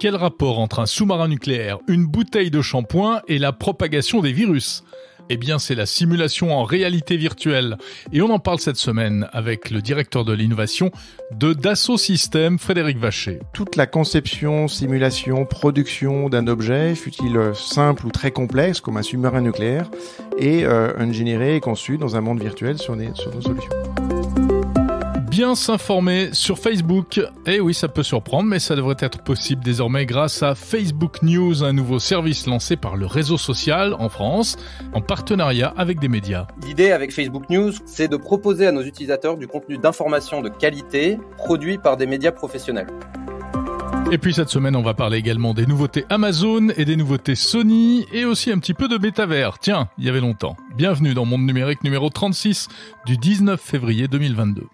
Quel rapport entre un sous-marin nucléaire, une bouteille de shampoing et la propagation des virus eh bien, c'est la simulation en réalité virtuelle. Et on en parle cette semaine avec le directeur de l'innovation de Dassault Systèmes, Frédéric Vacher. Toute la conception, simulation, production d'un objet, fut-il simple ou très complexe, comme un sous-marin nucléaire, est euh, et conçu dans un monde virtuel sur, des, sur nos solutions bien s'informer sur Facebook. Et eh oui, ça peut surprendre, mais ça devrait être possible désormais grâce à Facebook News, un nouveau service lancé par le réseau social en France, en partenariat avec des médias. L'idée avec Facebook News, c'est de proposer à nos utilisateurs du contenu d'information de qualité produit par des médias professionnels. Et puis cette semaine, on va parler également des nouveautés Amazon et des nouveautés Sony et aussi un petit peu de métavers. Tiens, il y avait longtemps. Bienvenue dans Monde Numérique numéro 36 du 19 février 2022.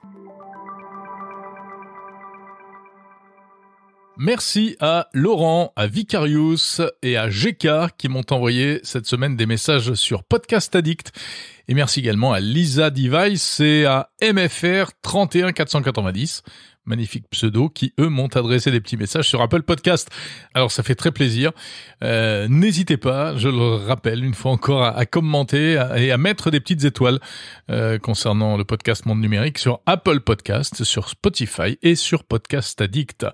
Merci à Laurent, à Vicarius et à GK qui m'ont envoyé cette semaine des messages sur Podcast Addict et merci également à Lisa Device et à MFR 31490 magnifique pseudo, qui eux m'ont adressé des petits messages sur Apple Podcast. Alors ça fait très plaisir. Euh, n'hésitez pas, je le rappelle une fois encore, à, commenter et à mettre des petites étoiles euh, concernant le podcast Monde Numérique sur Apple Podcast, sur Spotify et sur Podcast Addict.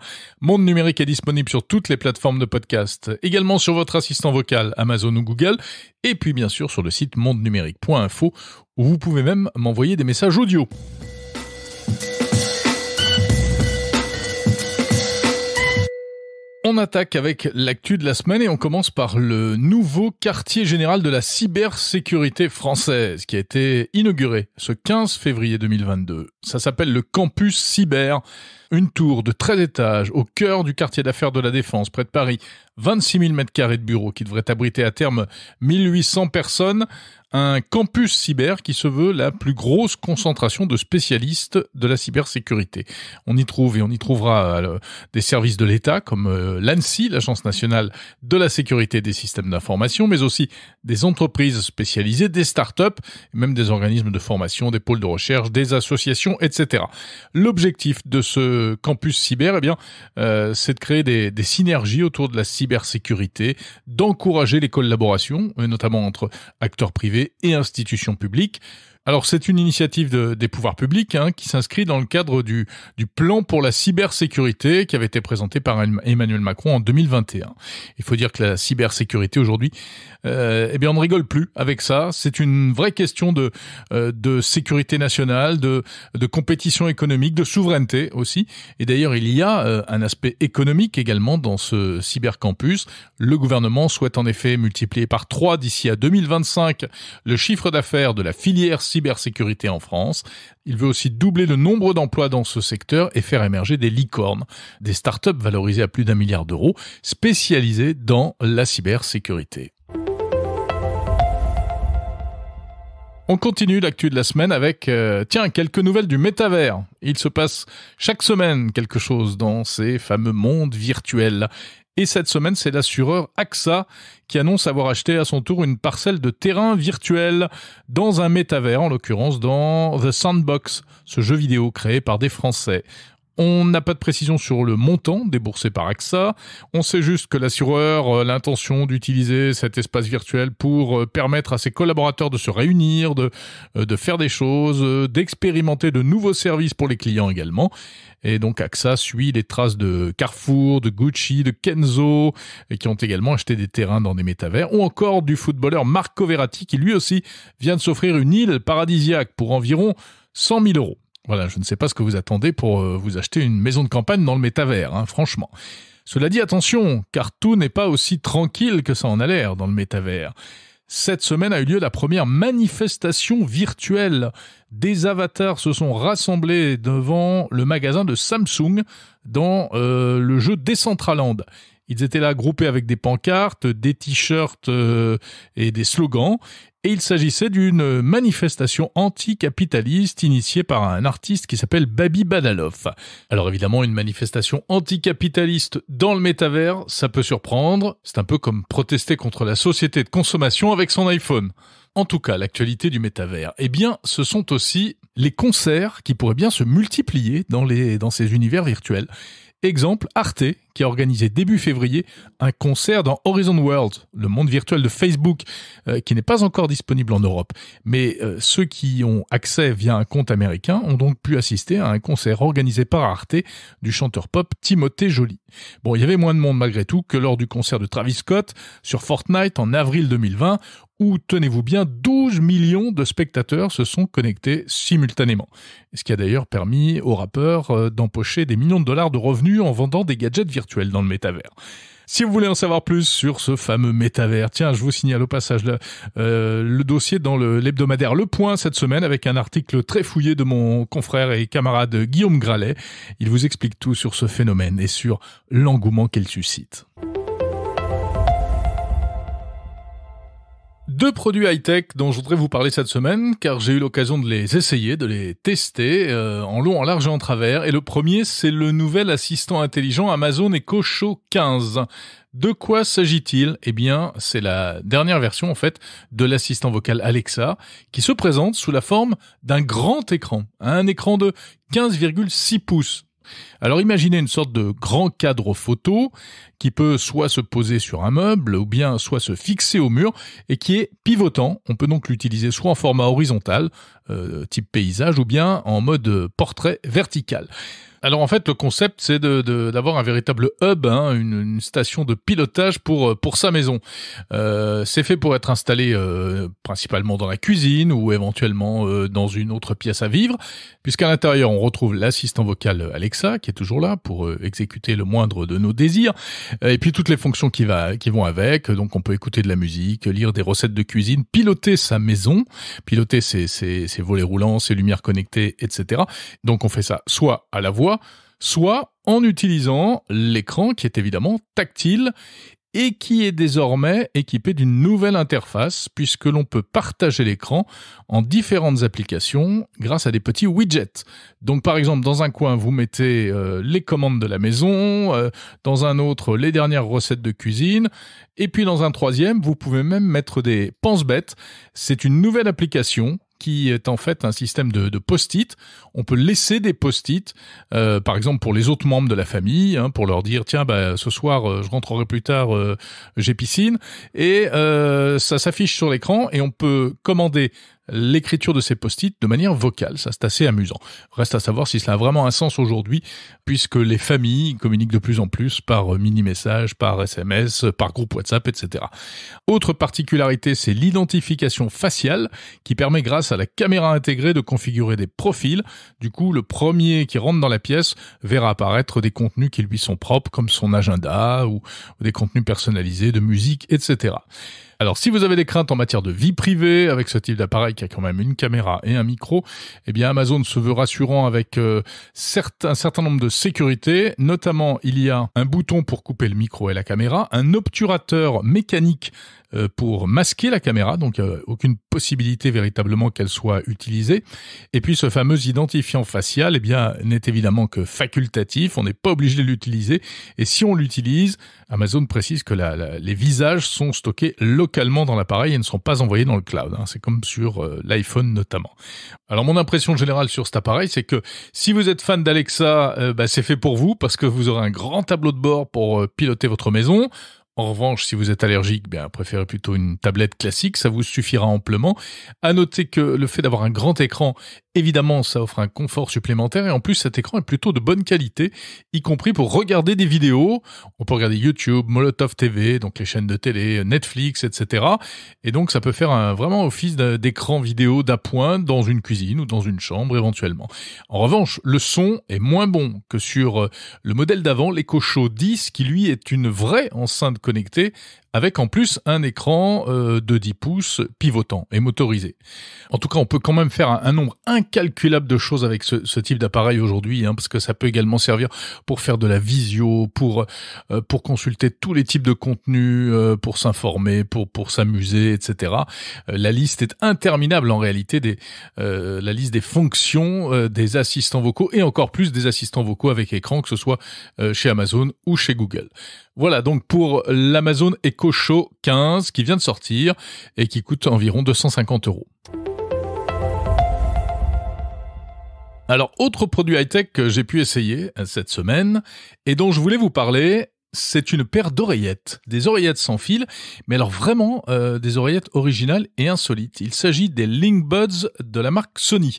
Monde Numérique est disponible sur toutes les plateformes de podcast, également sur votre assistant vocal Amazon ou Google, et puis bien sûr sur le site mondenumérique.info où vous pouvez même m'envoyer des messages audio. On attaque avec l'actu de la semaine et on commence par le nouveau quartier général de la cybersécurité française qui a été inauguré ce 15 février 2022. Ça s'appelle le campus cyber, une tour de 13 étages au cœur du quartier d'affaires de la Défense près de Paris, 26 000 m2 de bureaux qui devraient abriter à terme 1800 personnes un campus cyber qui se veut la plus grosse concentration de spécialistes de la cybersécurité. On y trouve et on y trouvera euh, des services de l'État comme euh, l'ANSI, l'Agence nationale de la sécurité des systèmes d'information, mais aussi des entreprises spécialisées, des startups, même des organismes de formation, des pôles de recherche, des associations, etc. L'objectif de ce campus cyber, eh bien, euh, c'est de créer des synergies autour de la cybersécurité, d'encourager les collaborations, notamment entre acteurs privés et institutions publiques, alors c'est une initiative des pouvoirs publics hein, qui s'inscrit dans le cadre du, du, plan pour la cybersécurité qui avait été présenté par Emmanuel Macron en 2021. Il faut dire que la cybersécurité aujourd'hui, euh, eh bien on ne rigole plus avec ça. C'est une vraie question de, euh, de sécurité nationale, de, de, compétition économique, de souveraineté aussi. Et d'ailleurs il y a euh, un aspect économique également dans ce cybercampus. Le gouvernement souhaite en effet multiplier par 3 d'ici à 2025 le chiffre d'affaires de la filière cyber cybersécurité en France. Il veut aussi doubler le nombre d'emplois dans ce secteur et faire émerger des licornes, des startups valorisées à plus d'un milliard d'euros, spécialisées dans la cybersécurité. On continue l'actu de la semaine avec, euh, tiens, quelques nouvelles du métavers. Il se passe chaque semaine quelque chose dans ces fameux mondes virtuels. Et cette semaine, c'est l'assureur AXA qui annonce avoir acheté à son tour une parcelle de terrain virtuel dans un métavers, en l'occurrence dans The Sandbox, ce jeu vidéo créé par des Français. On n'a pas de précision sur le montant déboursé par AXA. On sait juste que l'assureur a euh, l'intention d'utiliser cet espace virtuel pour euh, permettre à ses collaborateurs de se réunir, de, euh, faire des choses, d'expérimenter de nouveaux services pour les clients également. Et donc AXA suit les traces de Carrefour, de Gucci, de Kenzo, qui ont également acheté des terrains dans des métavers, ou encore du footballeur Marco Verratti, qui lui aussi vient de s'offrir une île paradisiaque pour environ 100 000 euros. Voilà, je ne sais pas ce que vous attendez pour euh, vous acheter une maison de campagne dans le métavers, hein, franchement. Cela dit, attention, car tout n'est pas aussi tranquille que ça en a l'air dans le métavers. Cette semaine a eu lieu la première manifestation virtuelle. Des avatars se sont rassemblés devant le magasin de Samsung dans euh, le jeu Decentraland. Ils étaient là groupés avec des pancartes, des t-shirts euh, et des slogans et il s'agissait d'une manifestation anticapitaliste initiée par un artiste qui s'appelle Babi Badaloff. Alors évidemment, une manifestation anticapitaliste dans le métavers, ça peut surprendre, c'est un peu comme protester contre la société de consommation avec son iPhone. En tout cas, l'actualité du métavers, eh bien, ce sont aussi les concerts qui pourraient bien se multiplier dans, dans ces univers virtuels. Exemple, Arte, qui a organisé début février un concert dans Horizon World, le monde virtuel de Facebook, euh, qui n'est pas encore disponible en Europe. Mais euh, ceux qui ont accès via un compte américain ont donc pu assister à un concert organisé par Arte du chanteur pop Timothée Jolie. Bon, il y avait moins de monde malgré tout que lors du concert de Travis Scott sur Fortnite en avril 2020, où, tenez-vous bien, 12 millions de spectateurs se sont connectés simultanément. Ce qui a d'ailleurs permis au rappeur euh, d'empocher des millions de dollars de revenus en vendant des gadgets virtuels dans le métavers. Si vous voulez en savoir plus sur ce fameux métavers, tiens, je vous signale au passage le euh, dossier dans l'hebdomadaire le, Point cette semaine avec un article très fouillé de mon confrère et camarade Guillaume Gralet. Il vous explique tout sur ce phénomène et sur l'engouement qu'il suscite. Deux produits high-tech dont je voudrais vous parler cette semaine, car j'ai eu l'occasion de les essayer, de les tester euh, en long, en large et en travers. Et le premier, c'est le nouvel assistant intelligent Amazon Echo Show 15. De quoi s'agit-il Eh bien, c'est la dernière version en fait de l'assistant vocal Alexa qui se présente sous la forme d'un grand écran, un écran de 15,6 pouces. Alors imaginez une sorte de grand cadre photo qui peut soit se poser sur un meuble ou bien soit se fixer au mur et qui est pivotant. On peut donc l'utiliser soit en format horizontal, euh, type paysage, ou bien en mode portrait vertical. Alors en fait, le concept, c'est d'avoir de, d'avoir un véritable hub, hein, une, station de pilotage pour euh, pour sa maison. Euh, c'est fait pour être installé euh, principalement dans la cuisine ou éventuellement dans une autre pièce à vivre, puisqu'à l'intérieur, on retrouve l'assistant vocal Alexa, qui est toujours là pour exécuter le moindre de nos désirs, et puis toutes les fonctions qui, va, qui vont avec. Donc on peut écouter de la musique, lire des recettes de cuisine, piloter sa maison, piloter ses volets roulants, ses lumières connectées, etc. Donc on fait ça soit à la voix, soit en utilisant l'écran qui est évidemment tactile et qui est désormais équipé d'une nouvelle interface puisque l'on peut partager l'écran en différentes applications grâce à des petits widgets. Donc par exemple dans un coin vous mettez euh, les commandes de la maison, euh, dans un autre les dernières recettes de cuisine et puis dans un troisième vous pouvez même mettre des pense-bêtes. C'est une nouvelle application qui est en fait un système de, post-it. On peut laisser des post-it, euh, par exemple pour les autres membres de la famille, hein, pour leur dire tiens bah, ce soir euh, je rentrerai plus tard, euh, j'ai piscine, et ça s'affiche sur l'écran et on peut commander l'écriture de ces post-it de manière vocale. Ça, c'est assez amusant. Reste à savoir si cela a vraiment un sens aujourd'hui, puisque les familles communiquent de plus en plus par euh, mini-message, par SMS, par groupe WhatsApp, etc. Autre particularité, c'est l'identification faciale, qui permet grâce à la caméra intégrée de configurer des profils. Du coup, le premier qui rentre dans la pièce verra apparaître des contenus qui lui sont propres, comme son agenda ou des contenus personnalisés de musique, etc. Alors si vous avez des craintes en matière de vie privée avec ce type d'appareil qui a quand même une caméra et un micro, eh bien Amazon se veut rassurant avec euh, un certain nombre de sécurités. Notamment, il y a un bouton pour couper le micro et la caméra, un obturateur mécanique euh, pour masquer la caméra, donc euh, aucune possibilité véritablement qu'elle soit utilisée. Et puis ce fameux identifiant facial, eh bien, n'est évidemment que facultatif, on n'est pas obligé de l'utiliser. Et si on l'utilise, Amazon précise que les visages sont stockés localement dans l'appareil et ne sont pas envoyés dans le cloud. Hein. C'est comme sur euh, l'iPhone notamment. Alors mon impression générale sur cet appareil, c'est que si vous êtes fan d'Alexa, bah, c'est fait pour vous parce que vous aurez un grand tableau de bord pour piloter votre maison. En revanche, si vous êtes allergique, bien, préférez plutôt une tablette classique, ça vous suffira amplement. À noter que le fait d'avoir un grand écran Évidemment, ça offre un confort supplémentaire et en plus cet écran est plutôt de bonne qualité, y compris pour regarder des vidéos. On peut regarder YouTube, Molotov TV, donc les chaînes de télé, Netflix, etc. Et donc ça peut faire un, vraiment office d'écran vidéo d'appoint dans une cuisine ou dans une chambre éventuellement. En revanche, le son est moins bon que sur euh, le modèle d'avant, l'EcoShow 10, qui lui est une vraie enceinte connectée avec en plus un écran euh, de 10 pouces pivotant et motorisé. En tout cas, on peut quand même faire un, nombre incalculable de choses avec ce, type d'appareil aujourd'hui, hein, parce que ça peut également servir pour faire de la visio, pour euh, pour consulter tous les types de contenus, euh, pour s'informer, pour pour s'amuser, etc. la liste est interminable en réalité des la liste des fonctions des assistants vocaux et encore plus des assistants vocaux avec écran, que ce soit chez Amazon ou chez Google. Voilà donc pour l'Amazon Echo Show 15 qui vient de sortir et qui coûte environ 250 euros. Alors, autre produit high-tech que j'ai pu essayer euh, cette semaine et dont je voulais vous parler, c'est une paire d'oreillettes, des oreillettes sans fil, mais alors vraiment euh, des oreillettes originales et insolites. Il s'agit des Link Buds de la marque Sony.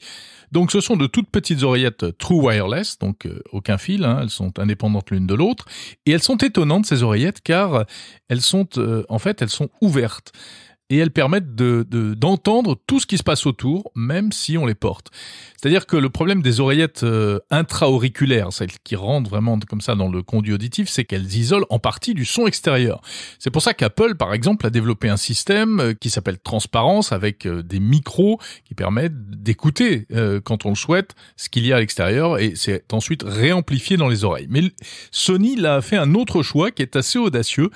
Donc ce sont de toutes petites oreillettes True Wireless, donc euh, aucun fil, hein, elles sont indépendantes l'une de l'autre, et elles sont étonnantes ces oreillettes car elles sont, euh, en fait, elles sont ouvertes et elles permettent d'entendre de, tout ce qui se passe autour, même si on les porte. C'est-à-dire que le problème des oreillettes euh, intra-auriculaires, celles qui rentrent vraiment comme ça dans le conduit auditif, c'est qu'elles isolent en partie du son extérieur. C'est pour ça qu'Apple, par exemple, a développé un système euh, qui s'appelle transparence avec euh, des micros qui permettent d'écouter quand on le souhaite ce qu'il y a à l'extérieur et c'est ensuite réamplifié dans les oreilles. Mais Sony l'a fait un autre choix qui est assez audacieux.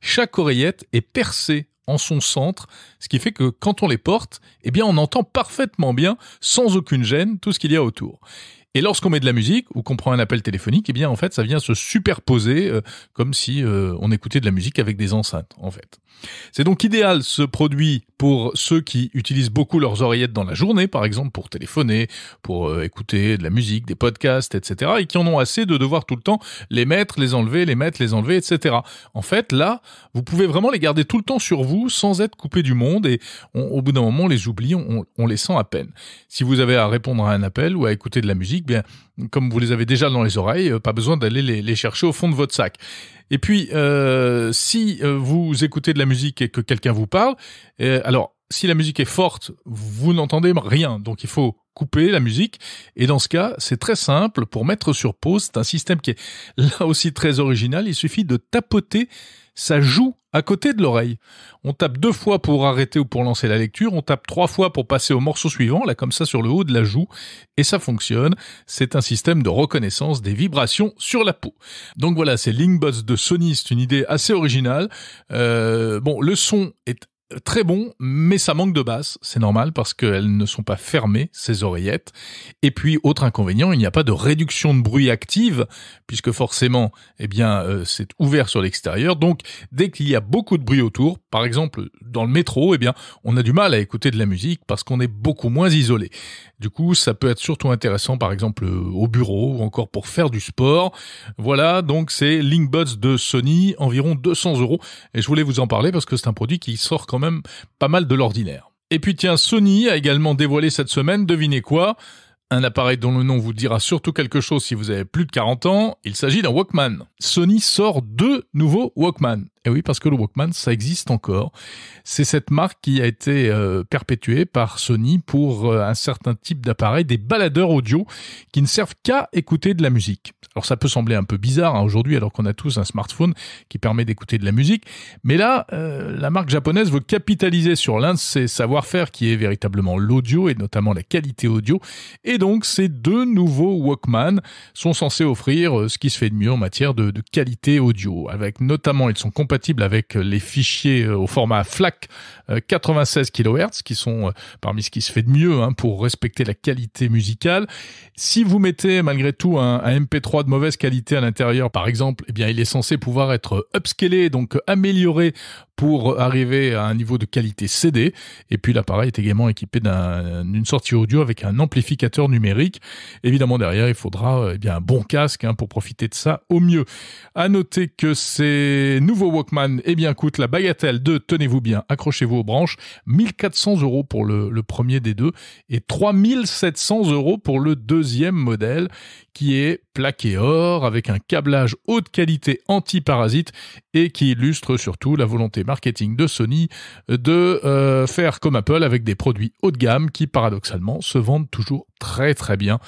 Chaque oreillette est percée en son centre, ce qui fait que quand on les porte, eh bien on entend parfaitement bien, sans aucune gêne, tout ce qu'il y a autour. Et lorsqu'on met de la musique ou qu'on prend un appel téléphonique, eh bien en fait ça vient se superposer euh, comme si euh, on écoutait de la musique avec des enceintes en fait. C'est donc idéal ce produit pour ceux qui utilisent beaucoup leurs oreillettes dans la journée, par exemple pour téléphoner, pour euh, écouter de la musique, des podcasts, etc. et qui en ont assez de devoir tout le temps les mettre, les enlever, les mettre, les enlever, etc. En fait là, vous pouvez vraiment les garder tout le temps sur vous sans être coupé du monde et au bout d'un moment on les oublie, on les sent à peine. Si vous avez à répondre à un appel ou à écouter de la musique, ben, comme vous les avez déjà dans les oreilles, euh, pas besoin d'aller les, chercher au fond de votre sac. Et puis, euh, si euh, vous écoutez de la musique et que quelqu'un vous parle, alors si la musique est forte, vous n'entendez rien. Donc il faut couper la musique. Et dans ce cas, c'est très simple pour mettre sur pause. C'est un système qui est là aussi très original. Il suffit de tapoter sa joue à côté de l'oreille. On tape deux fois pour arrêter ou pour lancer la lecture. On tape trois fois pour passer au morceau suivant, là comme ça sur le haut de la joue. Et ça fonctionne. C'est un système de reconnaissance des vibrations sur la peau. Donc voilà, c'est LinkBuds de Sony. C'est une idée assez originale. Euh, bon, le son est très bon, mais ça manque de basse. C'est normal parce qu'elles ne sont pas fermées, ces oreillettes. Et puis, autre inconvénient, il n'y a pas de réduction de bruit active, puisque forcément, eh bien, euh, c'est ouvert sur l'extérieur. Donc, dès qu'il y a beaucoup de bruit autour, par exemple, dans le métro, eh bien, on a du mal à écouter de la musique parce qu'on est beaucoup moins isolé. Du coup, ça peut être surtout intéressant, par exemple, euh, au bureau ou encore pour faire du sport. Voilà, donc c'est LinkBuds de Sony, environ 200 euros. Et je voulais vous en parler parce que c'est un produit qui sort quand même pas mal de l'ordinaire. Et puis tiens, Sony a également dévoilé cette semaine, devinez quoi un appareil dont le nom vous dira surtout quelque chose si vous avez plus de 40 ans, il s'agit d'un Walkman. Sony sort deux nouveaux Walkman. Et eh oui, parce que le Walkman, ça existe encore. C'est cette marque qui a été euh, perpétuée par Sony pour euh, un certain type d'appareil, des baladeurs audio, qui ne servent qu'à écouter de la musique. Alors ça peut sembler un peu bizarre hein, aujourd'hui, alors qu'on a tous un smartphone qui permet d'écouter de la musique. Mais là, euh, la marque japonaise veut capitaliser sur l'un de ses savoir-faire qui est véritablement l'audio, et notamment la qualité audio. Et donc, ces deux nouveaux Walkman sont censés offrir ce qui se fait de mieux en matière de, de qualité audio, avec notamment, ils sont avec les fichiers euh, au format FLAC 96 euh, kHz, qui sont euh, parmi ce qui se fait de mieux hein, pour respecter la qualité musicale. Si vous mettez malgré tout un, MP3 de mauvaise qualité à l'intérieur, par exemple, eh bien, il est censé pouvoir être upscalé, donc amélioré pour arriver à un niveau de qualité CD. Et puis l'appareil est également équipé d'une sortie audio avec un amplificateur numérique. Évidemment, derrière, il faudra eh bien, un bon casque hein, pour profiter de ça au mieux. À noter que ces nouveaux eh bien coûte la bagatelle de, tenez-vous bien, accrochez-vous aux branches, 1400 euros pour le, premier des deux et 3700 euros pour le deuxième modèle qui est plaqué or avec un câblage haute qualité anti-parasite et qui illustre surtout la volonté marketing de Sony de euh, faire comme Apple avec des produits haut de gamme qui paradoxalement se vendent toujours très très bien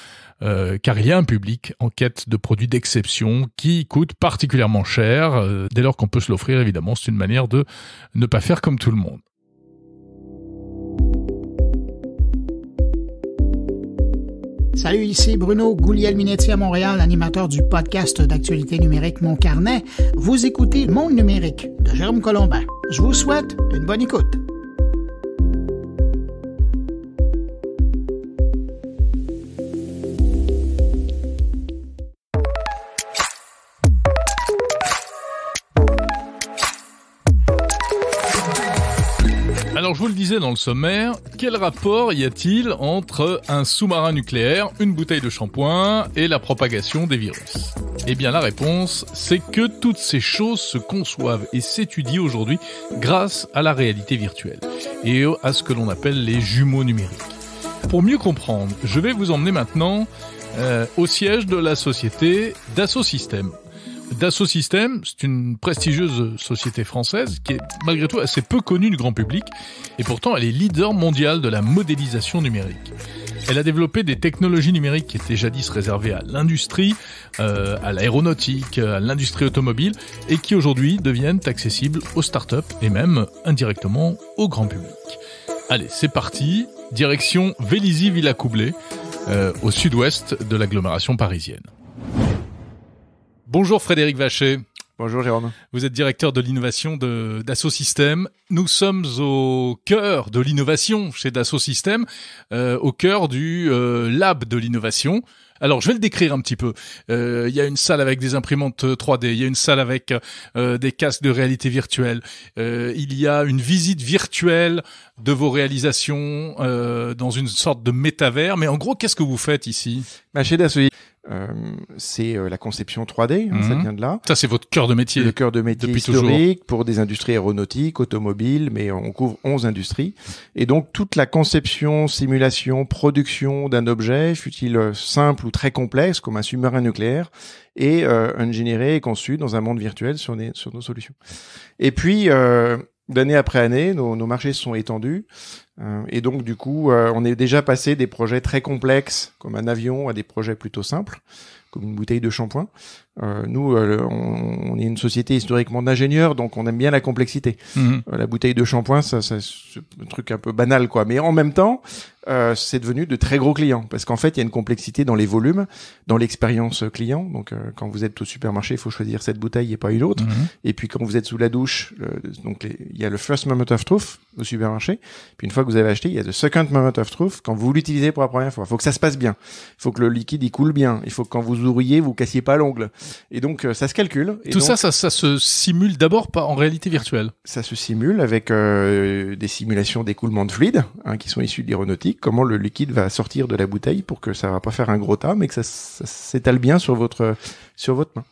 euh, car il y a un public en quête de produits d'exception qui coûtent particulièrement cher. Euh, dès lors qu'on peut se l'offrir évidemment, c'est une manière de ne pas faire comme tout le monde. Salut, ici Bruno Gouliel-Minetti à Montréal, animateur du podcast d'actualité numérique Mon Carnet. Vous écoutez Monde numérique de Jérôme Colombin. Je vous souhaite une bonne écoute. Alors je vous le disais dans le sommaire, quel rapport y a-t-il entre un sous-marin nucléaire, une bouteille de shampoing et la propagation des virus Eh bien la réponse, c'est que toutes ces choses se conçoivent et s'étudient aujourd'hui grâce à la réalité virtuelle et à ce que l'on appelle les jumeaux numériques. Pour mieux comprendre, je vais vous emmener maintenant euh, au siège de la société Dassault Systèmes Dassault Systèmes, c'est une prestigieuse société française qui est malgré tout assez peu connue du grand public et pourtant elle est leader mondial de la modélisation numérique. Elle a développé des technologies numériques qui étaient jadis réservées à l'industrie, euh, à l'aéronautique, à l'industrie automobile, et qui aujourd'hui deviennent accessibles aux startups et même indirectement au grand public. Allez, c'est parti, direction Vélizy-Villacoublay, euh, au sud-ouest de l'agglomération parisienne. Bonjour Frédéric Vacher. Bonjour Jérôme. Vous êtes directeur de l'innovation de Nous sommes au cœur de l'innovation chez Dassault System, euh, au cœur du euh, lab de l'innovation. Alors, je vais le décrire un petit peu. Euh, il y a une salle avec des imprimantes 3D, il y a une salle avec des casques de réalité virtuelle, il y a une visite virtuelle de vos réalisations dans une sorte de métavers. Mais en gros, qu'est-ce que vous faites ici bah, Chez Dassault, euh, c'est euh, la conception 3D, hein, ça mhm. vient de là. Ça, c'est votre cœur de métier. Le cœur de métier historique pour des industries aéronautiques, automobiles, mais on couvre 11 industries. Et donc, toute la conception, simulation, production d'un objet, fut-il euh, simple ou très complexe, comme un sous-marin nucléaire, est euh, ingénieré et conçu dans un monde virtuel sur, sur nos solutions. Et puis, euh, d'année après année, nos, marchés se sont étendus. Euh, et donc, du coup, euh, on est déjà passé des projets très complexes, comme un avion, à des projets plutôt simples, comme une bouteille de shampoing. Euh, nous, euh, on, on, est une société historiquement d'ingénieurs, donc on aime bien la complexité. Mhm. Euh, la bouteille de shampoing, ça, ça c'est un truc un peu banal, quoi. Mais en même temps, euh, c'est devenu de très gros clients, parce qu'en fait, il y a une complexité dans les volumes, dans l'expérience client. Donc, quand vous êtes au supermarché, il faut choisir cette bouteille et pas une autre. Mhm. Et puis, quand vous êtes sous la douche, donc il y a le first moment of truth au supermarché. Puis, une fois que vous avez acheté, il y a le second moment of truth quand vous l'utilisez pour la première fois. Il faut que ça se passe bien. Il faut que le liquide il coule bien. Il faut que quand vous ouvriez, vous cassiez pas l'ongle. Et donc, euh, ça se calcule. Et Tout ça, ça, se simule d'abord pas en réalité virtuelle. Ça se simule avec euh, des simulations d'écoulement de fluide hein, qui sont issues de l'aéronautique. Comment le liquide va sortir de la bouteille pour que ça ne va pas faire un gros tas, mais que ça, s'étale bien sur votre sur votre main.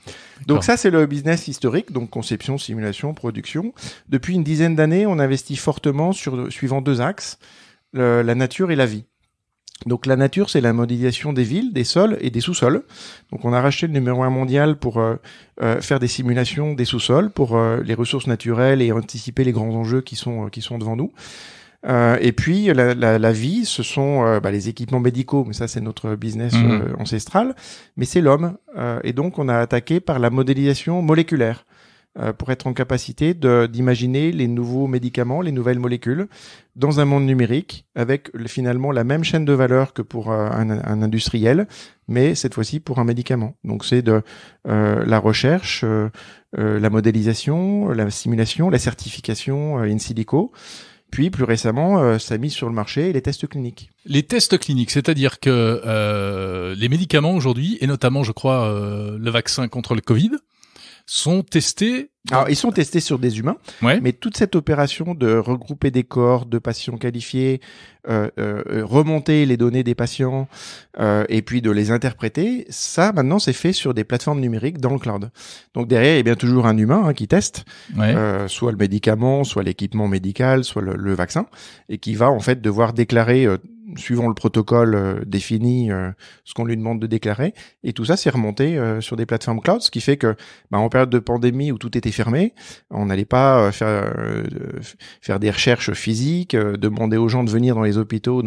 Donc ça, c'est le business historique, donc conception, simulation, production. Depuis une dizaine d'années, on investit fortement sur suivant deux axes. la nature et la vie. Donc la nature, c'est la modélisation des villes, des sols et des sous-sols. Donc on a racheté le numéro un mondial pour euh, euh, faire des simulations des sous-sols pour euh, les ressources naturelles et anticiper les grands enjeux qui sont qui sont devant nous. et puis la, vie, ce sont bah, les équipements médicaux, mais ça c'est notre business mhm. ancestral. Mais c'est l'homme, et donc on a attaqué par la modélisation moléculaire. Euh, pour être en capacité d'imaginer les nouveaux médicaments, les nouvelles molécules dans un monde numérique avec finalement la même chaîne de valeur que pour euh, un, industriel, mais cette fois-ci pour un médicament. Donc c'est de euh, la recherche, la modélisation, la simulation, la certification in silico. Puis plus récemment, ça mise sur le marché et les tests cliniques. Les tests cliniques, c'est-à-dire que les médicaments aujourd'hui, et notamment je crois le vaccin contre le Covid, sont testés. Alors, ils sont testés sur des humains, mais toute cette opération de regrouper des corps de patients qualifiés, euh, euh, euh, remonter les données des patients et puis de les interpréter, ça maintenant c'est fait sur des plateformes numériques dans le cloud. Donc derrière, il y a bien toujours un humain hein, qui teste, soit le médicament, soit l'équipement médical, soit le, vaccin, et qui va en fait devoir déclarer suivant le protocole euh, défini, euh, ce qu'on lui demande de déclarer. Et tout ça, s'est remonté euh, sur des plateformes cloud, ce qui fait que bah, en période de pandémie où tout était fermé, on n'allait pas faire, des recherches physiques, demander aux gens de venir dans les hôpitaux.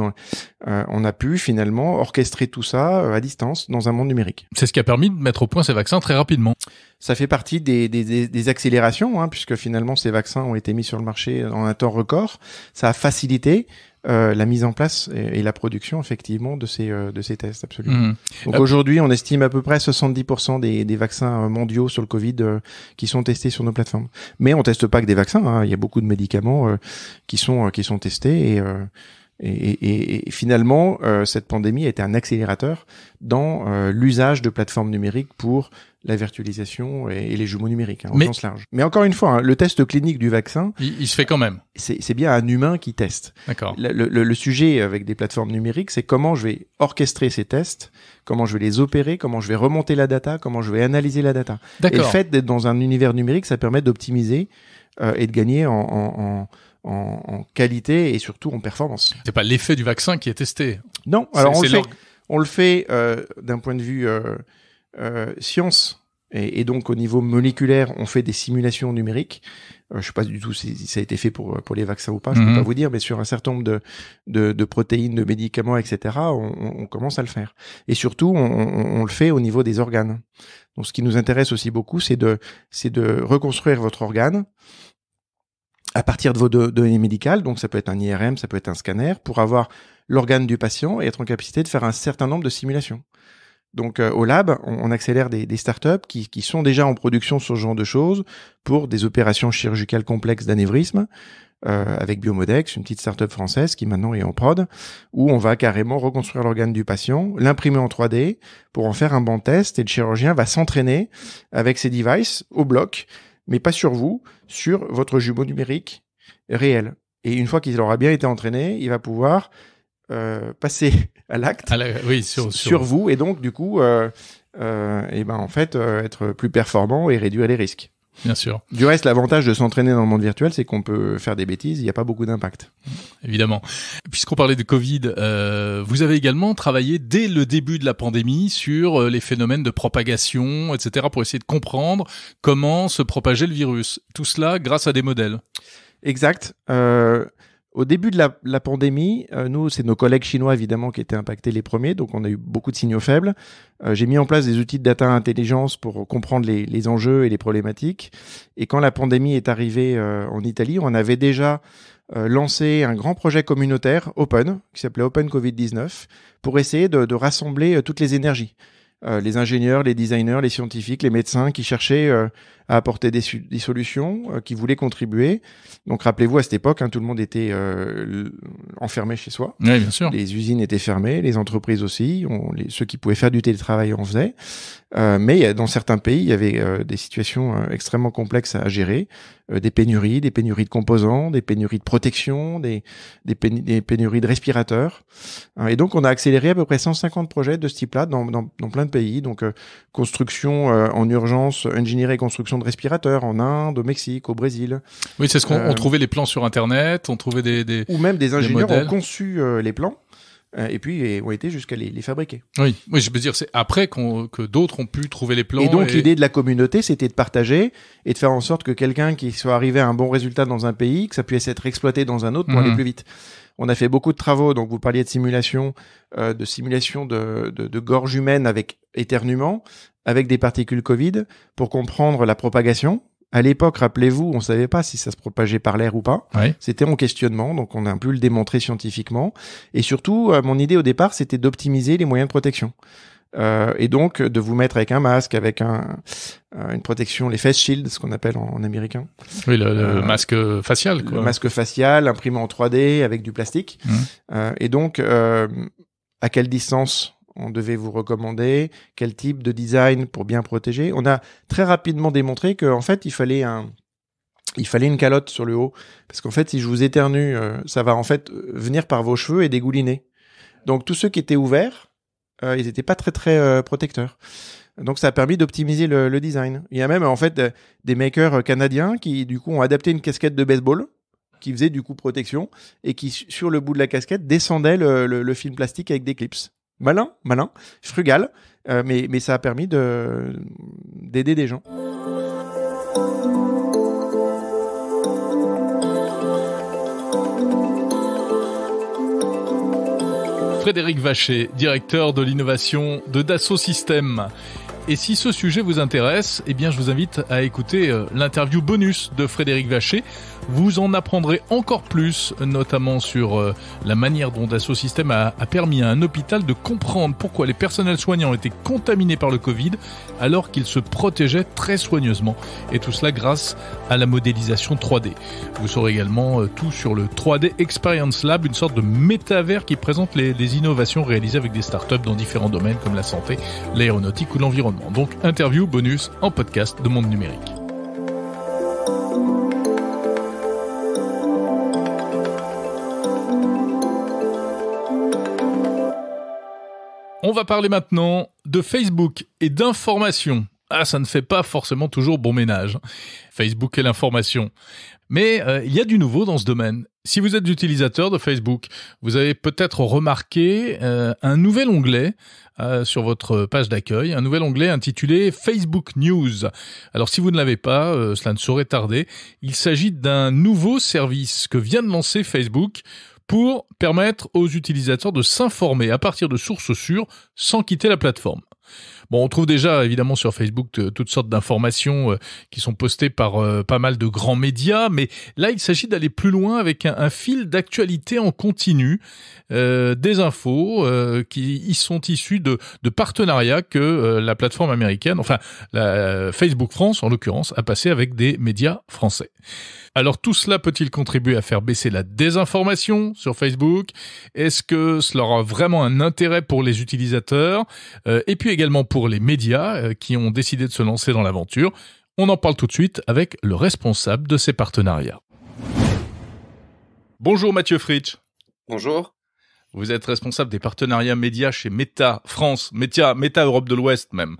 on a pu finalement orchestrer tout ça à distance dans un monde numérique. C'est ce qui a permis de mettre au point ces vaccins très rapidement. Ça fait partie des, accélérations, hein, puisque finalement ces vaccins ont été mis sur le marché en un temps record. Ça a facilité euh, la mise en place et, la production effectivement de ces euh, de ces tests absolument. Mmh. Euh, aujourd'hui, on estime à peu près 70% des, des vaccins mondiaux sur le Covid qui sont testés sur nos plateformes. Mais on teste pas que des vaccins. Hein. Il y a beaucoup de médicaments qui sont qui sont testés et et, et, et finalement, euh, cette pandémie a été un accélérateur dans euh, l'usage de plateformes numériques pour la virtualisation et, les jumeaux numériques hein, au mais, large. Mais encore une fois, hein, le test clinique du vaccin, il, se fait quand même. C'est bien un humain qui teste. D'accord. Le, le, sujet avec des plateformes numériques, c'est comment je vais orchestrer ces tests, comment je vais les opérer, comment je vais remonter la data, comment je vais analyser la data. Et le fait d'être dans un univers numérique, ça permet d'optimiser euh, et de gagner en, en, en en, en, qualité et surtout en performance. C'est pas l'effet du vaccin qui est testé. Non, alors on le, fait, euh, d'un point de vue euh, euh science. Et, donc au niveau moléculaire, on fait des simulations numériques. Je euh, je sais pas du tout si, ça a été fait pour pour les vaccins ou pas, je ne peux mhm. pas vous dire, mais sur un certain nombre de de, de protéines, de médicaments, etc., on, on, commence à le faire. Et surtout, on, on, on, le fait au niveau des organes. Donc ce qui nous intéresse aussi beaucoup, c'est de c'est de reconstruire votre organe à partir de vos données médicales, donc ça peut être un IRM, ça peut être un scanner, pour avoir l'organe du patient et être en capacité de faire un certain nombre de simulations. Donc euh, au lab, on, accélère des, des startups qui, sont déjà en production sur ce genre de choses pour des opérations chirurgicales complexes d'anévrisme euh, avec Biomodex, une petite startup française qui maintenant est en prod, où on va carrément reconstruire l'organe du patient, l'imprimer en 3D pour en faire un banc test et le chirurgien va s'entraîner avec ses devices au bloc mais pas sur vous, sur votre jumeau numérique réel. Et une fois qu'il aura bien été entraîné, il va pouvoir euh, passer à l'acte sur, vous et donc du coup, euh, euh, et ben en fait être plus performant et réduire les risques. Bien sûr. Du reste, l'avantage de s'entraîner dans le monde virtuel, c'est qu'on peut faire des bêtises, il n'y a pas beaucoup d'impact. Évidemment. Puisqu'on parlait de Covid, euh, vous avez également travaillé dès le début de la pandémie sur euh, les phénomènes de propagation, etc., pour essayer de comprendre comment se propageait le virus. Tout cela grâce à des modèles. Exact. Euh, au début de la, pandémie, euh, nous, c'est nos collègues chinois évidemment qui étaient impactés les premiers, donc on a eu beaucoup de signaux faibles. Euh, j'ai mis en place des outils de data intelligence pour comprendre les, enjeux et les problématiques. Et quand la pandémie est arrivée euh, en Italie, on avait déjà lancé un grand projet communautaire, Open, qui s'appelait Open Covid-19, pour essayer de rassembler toutes les énergies. Euh, les ingénieurs, les designers, les scientifiques, les médecins qui cherchaient euh, à apporter des, solutions, euh, qui voulaient contribuer. Donc rappelez-vous, à cette époque, hein, tout le monde était enfermé chez soi. bien sûr. Les usines étaient fermées, les entreprises aussi. ceux qui pouvaient faire du télétravail en faisaient. mais dans certains pays, il y avait des situations extrêmement complexes à gérer. Euh, des pénuries, des pénuries de composants, des pénuries de protection, des, des, pénuries de respirateurs. Hein. et donc, on a accéléré à peu près 150 projets de ce type-là dans, dans, plein de pays. Donc, euh, construction euh, en urgence, ingénierie et construction de respirateurs en Inde, au Mexique, au Brésil. Oui, c'est ce qu'on trouvait les plans sur Internet, on trouvait des... des ou même des ingénieurs ont conçu les plans. Euh, et puis ont été jusqu'à les, fabriquer. Oui, oui, je veux dire, c'est après que d'autres ont pu trouver les plans. Et donc l'idée de la communauté, c'était de partager et de faire en sorte que quelqu'un qui soit arrivé à un bon résultat dans un pays, que ça puisse être exploité dans un autre pour mhm. aller plus vite. On a fait beaucoup de travaux, donc vous parliez de simulation, euh, de simulation de, de, de gorge humaine avec éternuement, avec des particules Covid, pour comprendre la propagation, à l'époque, rappelez-vous, on ne savait pas si ça se propageait par l'air ou pas. C'était en questionnement, donc on a pu le démontrer scientifiquement. Et surtout, euh, mon idée au départ, c'était d'optimiser les moyens de protection. Euh, et donc de vous mettre avec un masque, avec un, euh, une protection, les face shields, ce qu'on appelle en, américain. Oui, le, masque facial. Quoi. Le masque facial imprimé en 3D avec du plastique. Mmh. et donc, à quelle distance on devait vous recommander, quel type de design pour bien protéger. On a très rapidement démontré qu'en fait, il fallait un, il fallait une calotte sur le haut parce qu'en fait, si je vous éternue, euh, ça va en fait euh, venir par vos cheveux et dégouliner. Donc tous ceux qui étaient ouverts, euh, ils n'étaient pas très très protecteurs. Donc ça a permis d'optimiser le, design. Il y a même en fait des makers canadiens qui du coup ont adapté une casquette de baseball qui faisait du coup protection et qui sur le bout de la casquette descendait le film plastique avec des clips malin, malin, frugal, euh, mais, ça a permis de, d'aider des gens. Frédéric Vacher, directeur de l'innovation de Dassault Systèmes. Et si ce sujet vous intéresse, eh bien je vous invite à écouter euh, l'interview bonus de Frédéric Vacher. Vous en apprendrez encore plus, notamment sur euh, la manière dont Dassault Systèmes a, permis à un hôpital de comprendre pourquoi les personnels soignants étaient contaminés par le Covid alors qu'ils se protégeaient très soigneusement. Et tout cela grâce à la modélisation 3D. Vous saurez également euh, tout sur le 3D Experience Lab, une sorte de métavers qui présente les innovations réalisées avec des startups dans différents domaines comme la santé, l'aéronautique ou l'environnement. Donc interview bonus en podcast de Monde Numérique. On va parler maintenant de Facebook et d'information. Ah, ça ne fait pas forcément toujours bon ménage. Hein. Facebook et l'information. Mais euh, il y a du nouveau dans ce domaine. Si vous êtes utilisateur de Facebook, vous avez peut-être remarqué euh, un nouvel onglet euh, sur votre page d'accueil, un nouvel onglet intitulé Facebook News. Alors si vous ne l'avez pas, euh, cela ne saurait tarder. Il s'agit d'un nouveau service que vient de lancer Facebook pour permettre aux utilisateurs de s'informer à partir de sources sûres sans quitter la plateforme. Bon, on trouve déjà évidemment sur Facebook toutes sortes d'informations euh, qui sont postées par euh, pas mal de grands médias, mais là il s'agit d'aller plus loin avec un, fil d'actualité en continu, euh, des infos qui y sont issues de, partenariats que la plateforme américaine, enfin la, Facebook France en l'occurrence, a passé avec des médias français. Alors tout cela peut-il contribuer à faire baisser la désinformation sur Facebook Est-ce que cela aura vraiment un intérêt pour les utilisateurs euh, Et puis également pour les médias euh, qui ont décidé de se lancer dans l'aventure. On en parle tout de suite avec le responsable de ces partenariats. Bonjour Mathieu Fritsch. Bonjour. Vous êtes responsable des partenariats médias chez Meta France, Meta, Meta Europe de l'Ouest même.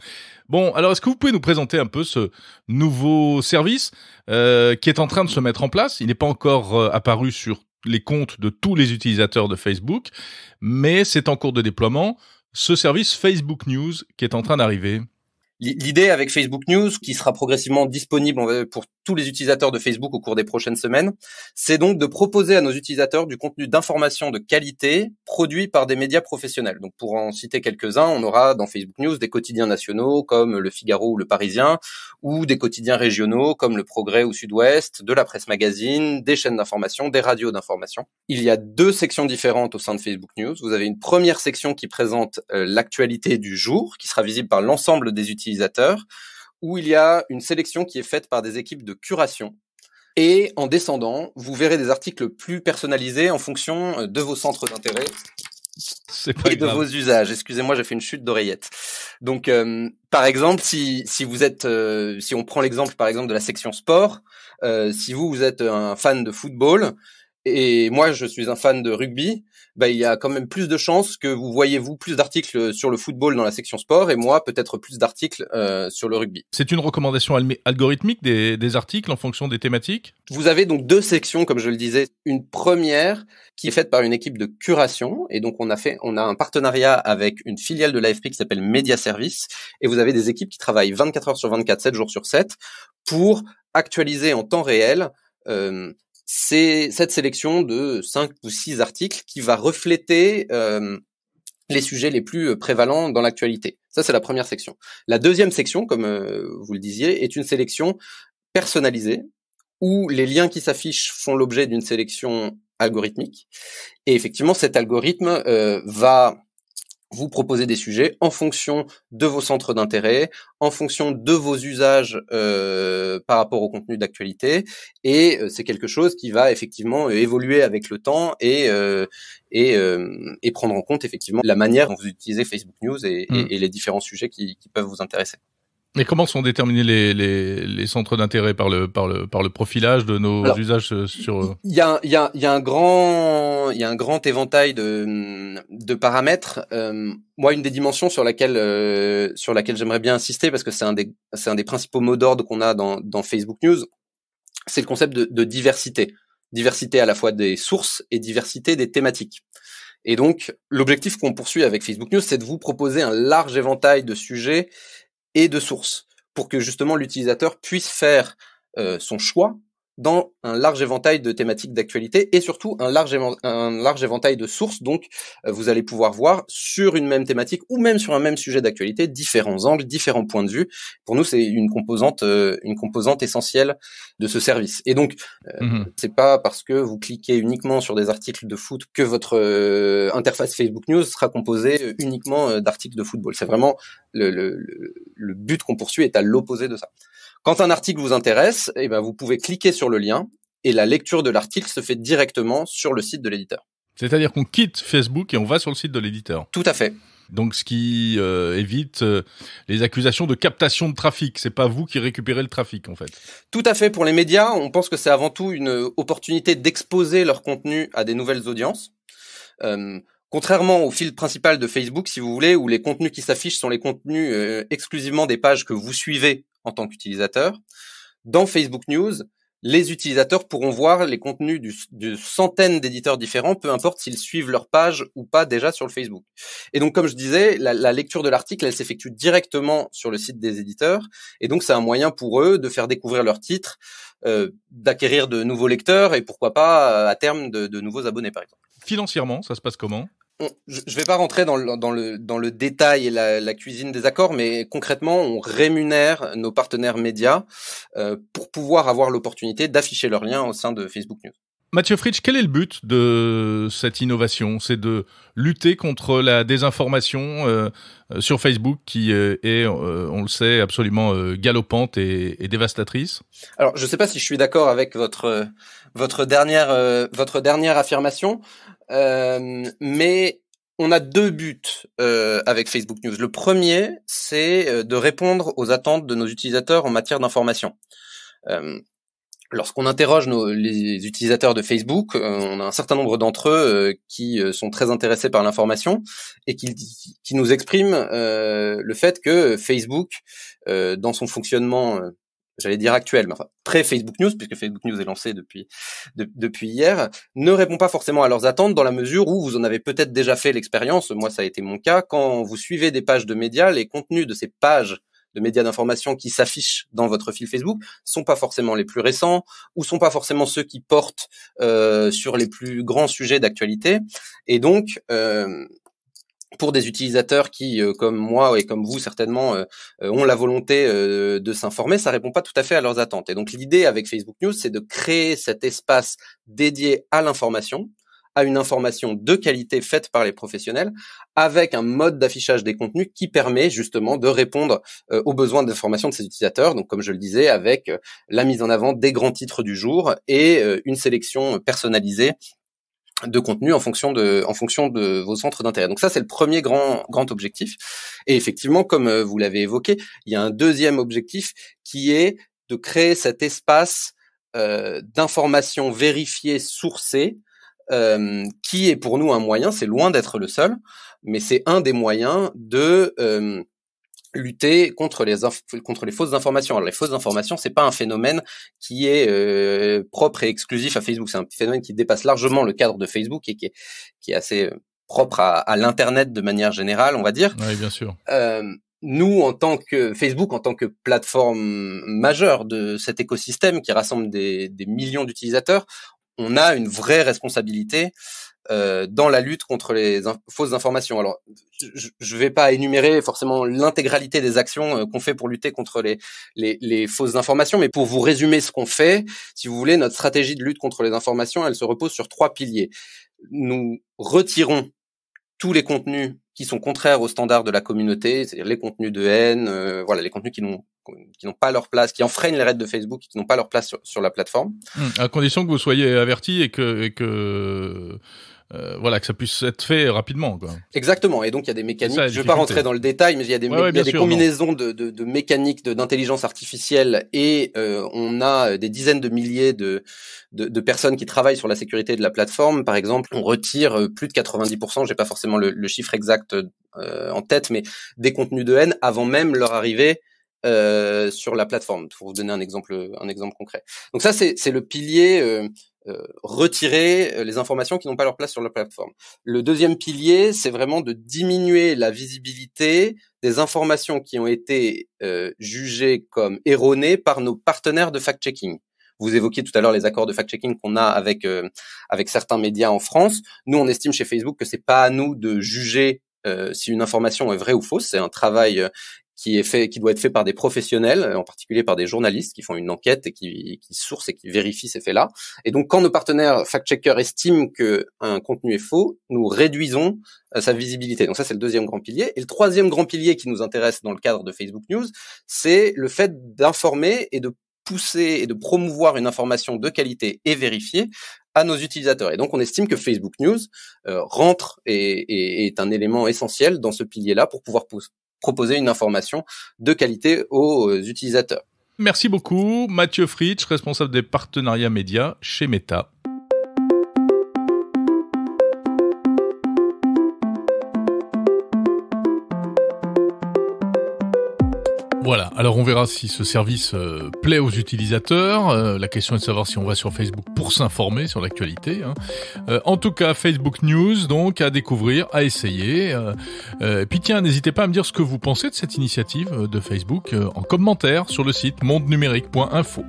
Bon, alors est-ce que vous pouvez nous présenter un peu ce nouveau service euh, qui est en train de se mettre en place Il n'est pas encore euh, apparu sur les comptes de tous les utilisateurs de Facebook, mais c'est en cours de déploiement. Ce service Facebook News qui est en train d'arriver. L'idée avec Facebook News, qui sera progressivement disponible pour tous les utilisateurs de Facebook au cours des prochaines semaines, c'est donc de proposer à nos utilisateurs du contenu d'information de qualité produit par des médias professionnels. Donc pour en citer quelques-uns, on aura dans Facebook News des quotidiens nationaux comme Le Figaro ou Le Parisien, ou des quotidiens régionaux comme Le Progrès ou Sud-Ouest, de la presse magazine, des chaînes d'information, des radios d'information. Il y a deux sections différentes au sein de Facebook News. Vous avez une première section qui présente euh, l'actualité du jour, qui sera visible par l'ensemble des utilisateurs où il y a une sélection qui est faite par des équipes de curation. Et en descendant, vous verrez des articles plus personnalisés en fonction euh, de vos centres d'intérêt et de vos usages. Excusez-moi, j'ai fait une chute d'oreillette. Donc, euh, par exemple, si, si vous êtes, euh, si on prend l'exemple par exemple de la section sport, si vous vous êtes un fan de football et moi je suis un fan de rugby, ben il y a quand même plus de chances que vous voyez vous plus d'articles sur le football dans la section sport et moi peut-être plus d'articles euh, sur le rugby. C'est une recommandation algorithmique des, des, articles en fonction des thématiques Vous avez donc deux sections, comme je le disais. Une première qui est faite par une équipe de curation et donc on a fait, on a un partenariat avec une filiale de l'AFP qui s'appelle Media Service et vous avez des équipes qui travaillent 24 heures sur 24, 7 jours sur 7 pour actualiser en temps réel euh, c'est cette sélection de cinq ou six articles qui va refléter euh, les sujets les plus euh, prévalents dans l'actualité. Ça, c'est la première section. La deuxième section, comme euh, vous le disiez, est une sélection personnalisée où les liens qui s'affichent font l'objet d'une sélection algorithmique. Et effectivement, cet algorithme va vous proposez des sujets en fonction de vos centres d'intérêt, en fonction de vos usages euh, par rapport au contenu d'actualité, et euh, c'est quelque chose qui va effectivement euh, évoluer avec le temps et et, prendre en compte effectivement la manière dont vous utilisez Facebook News et, hmm. les différents sujets qui peuvent vous intéresser. Mais comment sont déterminés les, les, les centres d'intérêt par le, par, le, par le profilage de nos usages euh, sur Il y a, y, a, y a un grand il y a un grand éventail de, de paramètres. Euh, moi, une des dimensions sur laquelle euh, sur laquelle j'aimerais bien insister parce que c'est un des c'est un des principaux mots d'ordre qu'on a dans, dans Facebook News, c'est le concept de, de diversité, diversité à la fois des sources et diversité des thématiques. Et donc, l'objectif qu'on poursuit avec Facebook News, c'est de vous proposer un large éventail de sujets et de source pour que justement l'utilisateur puisse faire euh, son choix dans un large éventail de thématiques d'actualité et surtout un large, un large éventail de sources. Donc, euh, vous allez pouvoir voir sur une même thématique ou même sur un même sujet d'actualité différents angles, différents points de vue. Pour nous, c'est une composante, euh, une composante essentielle de ce service. Et donc, ce euh, mhm. c'est pas parce que vous cliquez uniquement sur des articles de foot que votre interface Facebook News sera composée uniquement d'articles de football. C'est vraiment le, le but qu'on poursuit est à l'opposé de ça. Quand un article vous intéresse, eh ben, vous pouvez cliquer sur le lien et la lecture de l'article se fait directement sur le site de l'éditeur. C'est-à-dire qu'on quitte Facebook et on va sur le site de l'éditeur. Tout à fait. Donc, ce qui euh, évite euh, les accusations de captation de trafic. C'est pas vous qui récupérez le trafic, en fait. Tout à fait. Pour les médias, on pense que c'est avant tout une opportunité d'exposer leur contenu à des nouvelles audiences. Euh, Contrairement au fil principal de Facebook, si vous voulez, où les contenus qui s'affichent sont les contenus euh, exclusivement des pages que vous suivez en tant qu'utilisateur, dans Facebook News, les utilisateurs pourront voir les contenus du, du centaine d'éditeurs différents, peu importe s'ils suivent leur page ou pas déjà sur le Facebook. Et donc, comme je disais, la, la lecture de l'article, elle s'effectue directement sur le site des éditeurs, et donc c'est un moyen pour eux de faire découvrir leurs titres, euh, d'acquérir de nouveaux lecteurs et pourquoi pas euh, à terme de, de nouveaux abonnés, par exemple. Financièrement, ça se passe comment je ne vais pas rentrer dans le, dans le, dans le détail et la, cuisine des accords, mais concrètement, on rémunère nos partenaires médias euh, pour pouvoir avoir l'opportunité d'afficher leurs liens au sein de Facebook News. Mathieu Fritsch, quel est le but de cette innovation C'est de lutter contre la désinformation euh, euh sur Facebook qui euh, est, euh, on le sait, absolument galopante et, et, dévastatrice Alors, je ne sais pas si je suis d'accord avec votre, votre, dernière, votre dernière affirmation. Euh, mais on a deux buts euh, avec Facebook News. Le premier, c'est euh, de répondre aux attentes de nos utilisateurs en matière d'information. Lorsqu'on interroge les utilisateurs de Facebook, on a un certain nombre d'entre eux qui sont très intéressés par l'information et qui, qui, nous expriment le fait que Facebook, dans son fonctionnement j'allais dire actuel, mais enfin pré Facebook News, puisque Facebook News est lancé depuis depuis hier, ne répond pas forcément à leurs attentes dans la mesure où vous en avez peut-être déjà fait l'expérience. Moi, ça a été mon cas quand vous suivez des pages de médias, les contenus de ces pages de médias d'information qui s'affichent dans votre fil Facebook sont pas forcément les plus récents ou sont pas forcément ceux qui portent euh, sur les plus grands sujets d'actualité. Et donc, euh, pour des utilisateurs qui, euh, comme moi et comme vous certainement, euh, euh, ont la volonté de s'informer, ça répond pas tout à fait à leurs attentes. Et donc l'idée avec Facebook News, c'est de créer cet espace dédié à l'information, à une information de qualité faite par les professionnels, avec un mode d'affichage des contenus qui permet justement de répondre aux besoins d'information de ces utilisateurs. Donc comme je le disais, avec la mise en avant des grands titres du jour et une sélection personnalisée de contenu en fonction de, en fonction de vos centres d'intérêt. Donc ça, c'est le premier grand, grand objectif. Et effectivement, comme euh, vous l'avez évoqué, il y a un deuxième objectif qui est de créer cet espace euh, d'informations vérifiées, sourcées, euh, qui est pour nous un moyen, c'est loin d'être le seul, mais c'est un des moyens de euh, lutter contre les contre les fausses informations. Alors les fausses informations, c'est pas un phénomène qui est euh, propre et exclusif à Facebook. C'est un phénomène qui dépasse largement le cadre de Facebook et qui est qui est assez propre à, à l'internet de manière générale, on va dire. Oui, bien sûr. Euh, nous, en tant que Facebook, en tant que plateforme majeure de cet écosystème qui rassemble des, des millions d'utilisateurs, on a une vraie responsabilité euh, dans la lutte contre les fausses informations. Alors, je ne vais pas énumérer forcément l'intégralité des actions euh, qu'on fait pour lutter contre les, les, les, fausses informations, mais pour vous résumer ce qu'on fait, si vous voulez, notre stratégie de lutte contre les informations, elle se repose sur trois piliers. Nous retirons tous les contenus qui sont contraires aux standards de la communauté, c'est-à-dire les contenus de haine, euh, voilà, les contenus qui n'ont qui n'ont pas leur place, qui enfreignent les règles de Facebook, qui n'ont pas leur place sur, sur la plateforme. Hmm, à condition que vous soyez averti et que, et que euh, voilà, que ça puisse être fait rapidement. Quoi. Exactement. Et donc, il y a des mécaniques. je ne vais pas rentrer dans le détail, mais il y a des, des combinaisons de, de, de mécaniques d'intelligence artificielle et euh, on a des dizaines de milliers de, de, de, personnes qui travaillent sur la sécurité de la plateforme. Par exemple, on retire plus de 90%, j'ai pas forcément le chiffre exact euh, en tête, mais des contenus de haine avant même leur arrivée euh, sur la plateforme. Pour vous donner un exemple, un exemple concret. Donc ça, c'est le pilier euh, retirer les informations qui n'ont pas leur place sur la plateforme. Le deuxième pilier, c'est vraiment de diminuer la visibilité des informations qui ont été jugées comme erronées par nos partenaires de fact-checking. Vous évoquiez tout à l'heure les accords de fact-checking qu'on a avec avec certains médias en France. Nous, on estime chez Facebook que c'est pas à nous de juger euh, si une information est vraie ou fausse. C'est un travail euh, qui est fait, qui doit être fait par des professionnels, euh, en particulier par des journalistes qui font une enquête et qui, qui sourcent et qui vérifient ces faits-là. Et donc, quand nos partenaires fact-checkers estiment qu'un contenu est faux, nous réduisons sa visibilité. Donc ça, c'est le deuxième grand pilier. Et le troisième grand pilier qui nous intéresse dans le cadre de Facebook News, c'est le fait d'informer et de pousser et de promouvoir une information de qualité et vérifiée à nos utilisateurs. Et donc, on estime que Facebook News euh, rentre et, et, est un élément essentiel dans ce pilier-là pour pouvoir proposer une information de qualité aux euh, utilisateurs. Merci beaucoup, Mathieu Fritsch, responsable des partenariats médias chez Meta. Voilà, alors on verra si ce service euh, plaît aux utilisateurs. Euh, la question est de savoir si on va sur Facebook pour s'informer sur l'actualité. Hein. Euh, en tout cas, Facebook News, donc à découvrir, à essayer. et puis tiens, n'hésitez pas à me dire ce que vous pensez de cette initiative de Facebook en commentaire sur le site mondenumérique.info.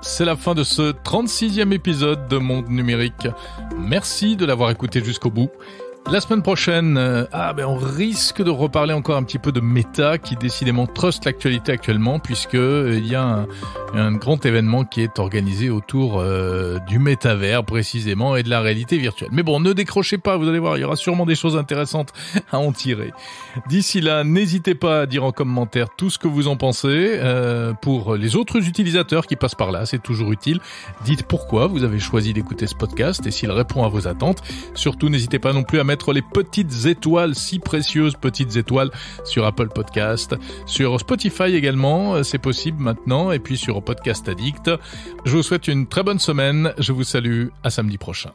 c'est la fin de ce 36e épisode de Monde Numérique. Merci de l'avoir écouté jusqu'au bout. La semaine prochaine, euh, ah ben on risque de reparler encore un petit peu de Meta qui décidément trust l'actualité actuellement puisque euh, il y a un, grand événement qui est organisé autour euh, du métavers précisément et de la réalité virtuelle. Mais bon, ne décrochez pas, vous allez voir, il y aura sûrement des choses intéressantes à en tirer. D'ici là, n'hésitez pas à dire en commentaire tout ce que vous en pensez pour les autres utilisateurs qui passent par là, c'est toujours utile. Dites pourquoi vous avez choisi d'écouter ce podcast et s'il répond à vos attentes. Surtout, n'hésitez pas non plus à mettre les petites étoiles, si précieuses petites étoiles, sur Apple Podcast, sur Spotify également, euh, c'est possible maintenant, et puis sur Podcast Addict. Je vous souhaite une très bonne semaine, je vous salue, à samedi prochain.